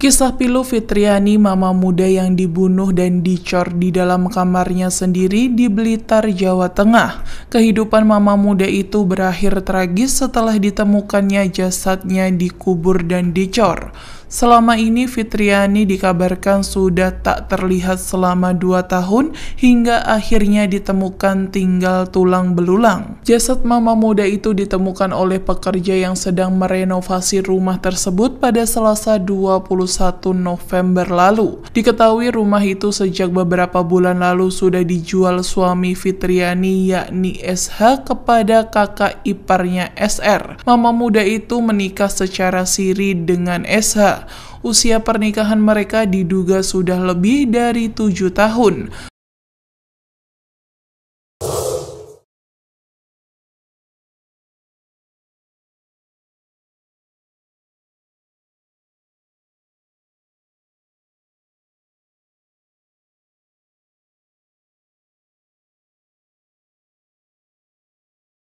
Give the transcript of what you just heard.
Kisah pilu Fitriani, mama muda yang dibunuh dan dicor di dalam kamarnya sendiri di Blitar, Jawa Tengah. Kehidupan mama muda itu berakhir tragis setelah ditemukannya jasadnya dikubur dan dicor. Selama ini Fitriani dikabarkan sudah tak terlihat selama dua tahun hingga akhirnya ditemukan tinggal tulang belulang. Jasad mama muda itu ditemukan oleh pekerja yang sedang merenovasi rumah tersebut pada Selasa 21 November lalu. Diketahui rumah itu sejak beberapa bulan lalu sudah dijual suami Fitriani yakni SH kepada kakak iparnya SR. Mama muda itu menikah secara siri dengan SH. Usia pernikahan mereka diduga sudah lebih dari tujuh tahun.